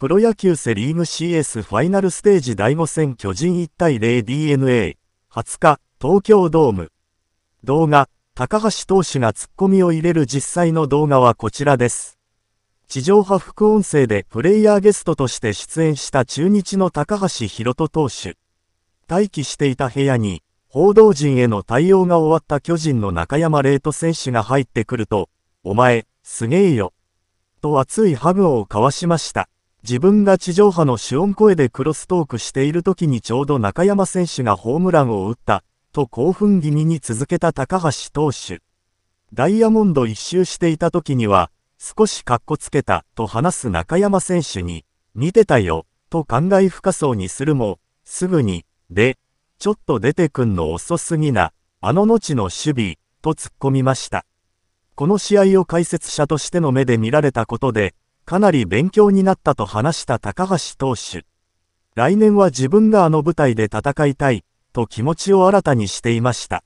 プロ野球セリーグ CS ファイナルステージ第5戦巨人1対 0DNA。20日、東京ドーム。動画、高橋投手がツッコミを入れる実際の動画はこちらです。地上波副音声でプレイヤーゲストとして出演した中日の高橋宏斗投手。待機していた部屋に、報道陣への対応が終わった巨人の中山礼斗選手が入ってくると、お前、すげえよ。と熱いハグを交わしました。自分が地上波の主音声でクロストークしている時にちょうど中山選手がホームランを打った、と興奮気味に続けた高橋投手。ダイヤモンド一周していた時には、少しかっこつけた、と話す中山選手に、似てたよ、と感慨深そうにするも、すぐに、で、ちょっと出てくんの遅すぎな、あの後の守備、と突っ込みました。この試合を解説者としての目で見られたことで、かなり勉強になったと話した高橋投手。来年は自分があの舞台で戦いたい、と気持ちを新たにしていました。